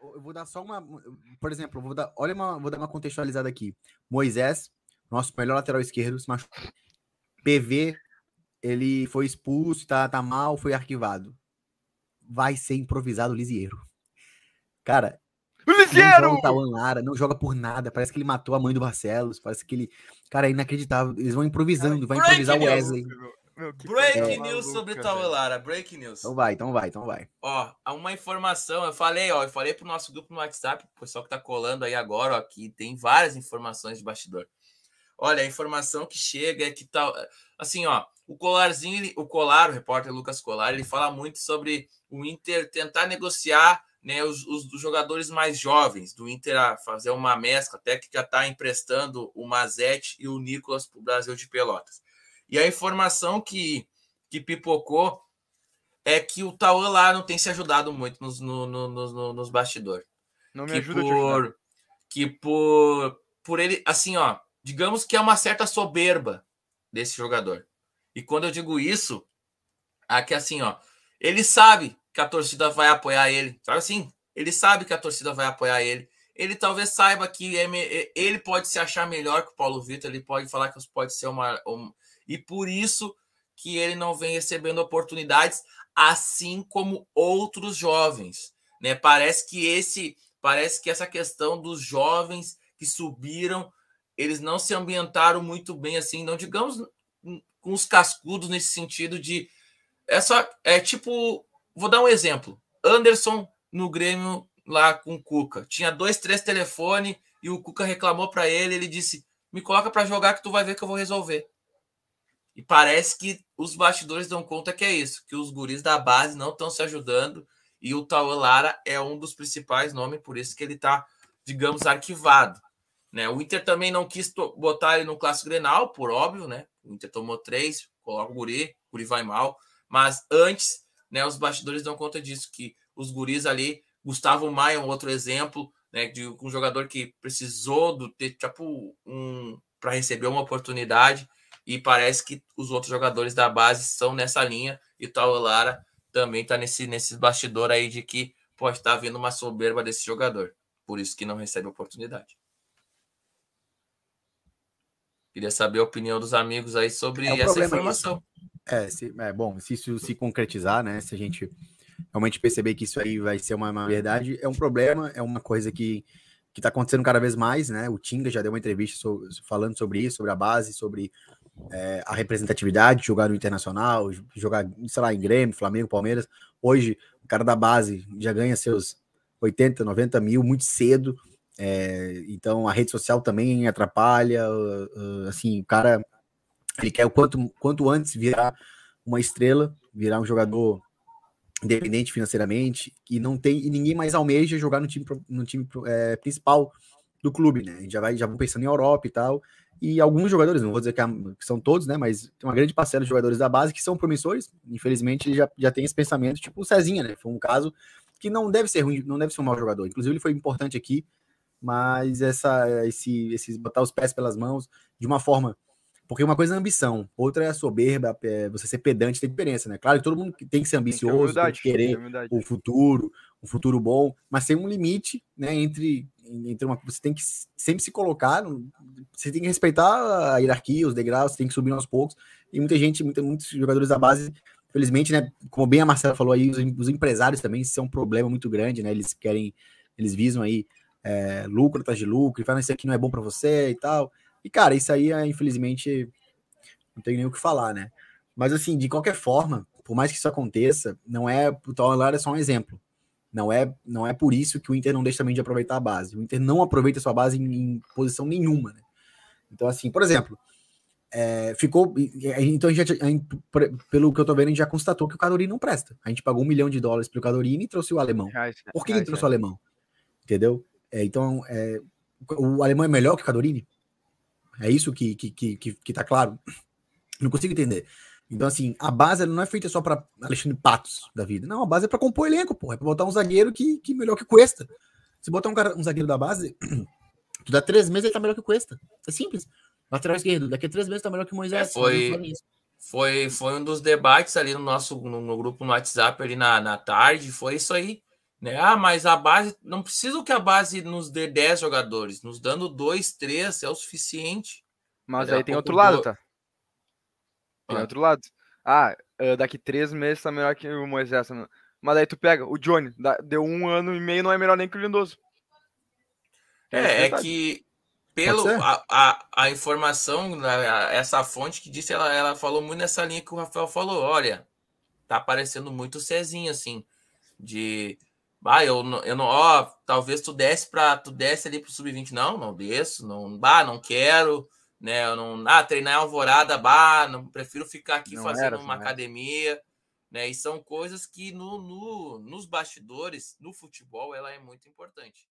eu vou dar só uma. Por exemplo, vou dar, olha uma, vou dar uma contextualizada aqui. Moisés, nosso melhor lateral esquerdo, se machucou. PV, ele foi expulso, tá, tá mal, foi arquivado. Vai ser improvisado o Lisieiro. Cara. O Lisieiro! Não joga o Lara, não joga por nada. Parece que ele matou a mãe do Barcelos. Parece que ele. Cara, é inacreditável. Eles vão improvisando, vai é improvisar o Wesley. Break news maluca, sobre Tauelara. Break news. Então vai, então vai, então vai. Ó, uma informação, eu falei, ó, eu falei pro nosso grupo no WhatsApp, o pessoal que tá colando aí agora, ó, que tem várias informações de bastidor. Olha, a informação que chega é que tal. Assim, ó, o Colarzinho, ele, o Colar, o repórter Lucas Colar, ele fala muito sobre o Inter tentar negociar né, os, os, os jogadores mais jovens do Inter a fazer uma mescla, até que já está emprestando o Mazete e o Nicolas para o Brasil de Pelotas. E a informação que, que pipocou é que o Tauan lá não tem se ajudado muito nos, no, no, no, nos bastidores. Não me que ajuda por, Que por, por ele, assim, ó, digamos que é uma certa soberba desse jogador. E quando eu digo isso, aqui é assim, ó, ele sabe que a torcida vai apoiar ele, sabe assim? Ele sabe que a torcida vai apoiar ele. Ele talvez saiba que é é, ele pode se achar melhor que o Paulo Vitor, ele pode falar que pode ser uma, e por isso que ele não vem recebendo oportunidades, assim como outros jovens. Né? Parece que esse, parece que essa questão dos jovens que subiram, eles não se ambientaram muito bem assim, não digamos com os cascudos nesse sentido de é só é tipo, vou dar um exemplo. Anderson no Grêmio lá com o Cuca, tinha dois, três telefones e o Cuca reclamou para ele, ele disse: "Me coloca para jogar que tu vai ver que eu vou resolver". E parece que os bastidores dão conta que é isso, que os guris da base não estão se ajudando e o Tauan Lara é um dos principais nomes, por isso que ele está, digamos, arquivado. Né? O Inter também não quis botar ele no Clássico Grenal, por óbvio, né? O Inter tomou três, coloca o guri, o guri vai mal. Mas antes, né, os bastidores dão conta disso, que os guris ali, Gustavo Maia é um outro exemplo, né, de um jogador que precisou do ter, tipo, um, para receber uma oportunidade e parece que os outros jogadores da base são nessa linha. E o Lara também está nesse, nesse bastidor aí de que pode estar tá vindo uma soberba desse jogador. Por isso que não recebe oportunidade. Queria saber a opinião dos amigos aí sobre é um essa informação. É, se, é, bom, se isso se concretizar, né? Se a gente realmente perceber que isso aí vai ser uma, uma verdade, é um problema, é uma coisa que que está acontecendo cada vez mais, né? O Tinga já deu uma entrevista falando sobre isso, sobre a base, sobre é, a representatividade, jogar no Internacional, jogar, sei lá, em Grêmio, Flamengo, Palmeiras. Hoje, o cara da base já ganha seus 80, 90 mil muito cedo. É, então a rede social também atrapalha. Ah, ah, assim, o cara ele quer o quanto, quanto antes virar uma estrela, virar um jogador independente financeiramente e não tem e ninguém mais almeja jogar no time, no time é, principal do clube, né? Já vai, já vão pensando em Europa e tal. E alguns jogadores, não vou dizer que, são todos, né? Mas tem uma grande parcela de jogadores da base que são promissores. Infelizmente, já, já tem esse pensamento, tipo o Cezinha, né? Foi um caso que não deve ser ruim, não deve ser um mau jogador. Inclusive, ele foi importante aqui, mas essa, esse, esses botar os pés pelas mãos de uma forma. Porque uma coisa é ambição, outra é a soberba, é você ser pedante, tem diferença, né? Claro que todo mundo tem que ser ambicioso, tem que querer tem o futuro, um futuro bom, mas tem um limite, né, entre entre uma você tem que sempre se colocar, você tem que respeitar a hierarquia, os degraus, você tem que subir aos poucos. E muita gente, muita, muitos jogadores da base, felizmente, né, como bem a Marcela falou aí, os, os empresários também são é um problema muito grande, né? Eles querem, eles visam aí é, lucro atrás de lucro, e falam isso aqui não é bom para você e tal. E cara, isso aí, é, infelizmente, não tem nem o que falar, né? Mas assim, de qualquer forma, por mais que isso aconteça, não é o Tower é só um exemplo. Não é, não é por isso que o Inter não deixa também de aproveitar a base. O Inter não aproveita a sua base em, em posição nenhuma. Né? Então, assim, por exemplo, é, ficou. Então, a gente, pelo que eu tô vendo, a gente já constatou que o Cadorini não presta. A gente pagou um milhão de dólares pelo Cadorini e trouxe o alemão. Por que, ele trouxe o alemão? Entendeu? É, então, é, o alemão é melhor que o Cadorini? É isso que, que, que, que, que tá claro? Não consigo entender. Então, assim, a base não é feita só para Alexandre Patos da vida. Não, a base é para compor elenco, pô. É para botar um zagueiro que, que melhor que Cuesta. Se botar um, cara, um zagueiro da base, tu dá três meses ele tá melhor que Cuesta. É simples. Lateral esquerdo, daqui a três meses tá melhor que Moisés. É, foi, foi, foi um dos debates ali no nosso no, no, grupo no WhatsApp ali na, na tarde. Foi isso aí. Né? Ah, mas a base. Não precisa que a base nos dê 10 jogadores. Nos dando dois, três é o suficiente. Mas aí tem outro lado, tá? Tem ah. outro lado. Ah, ah, daqui três meses tá melhor que o Moisés. Tá mas daí tu pega o Johnny, deu um ano e meio, não é melhor nem que o Lindoso. É, é, é que pelo a, a, a, informação, né, a, essa fonte que disse, ela, ela falou muito nessa linha que o Rafael falou. Olha, tá parecendo muito Cezinho, assim, de. Bah, eu, eu não, ó, talvez tu desce para tu desce ali pro sub-20. Não, não desço, não, bah, não quero né? Eu não, ah, treinar em Alvorada, bah, não prefiro ficar aqui não fazendo era, uma era. academia, né? E são coisas que no, no, nos bastidores, no futebol, ela é muito importante.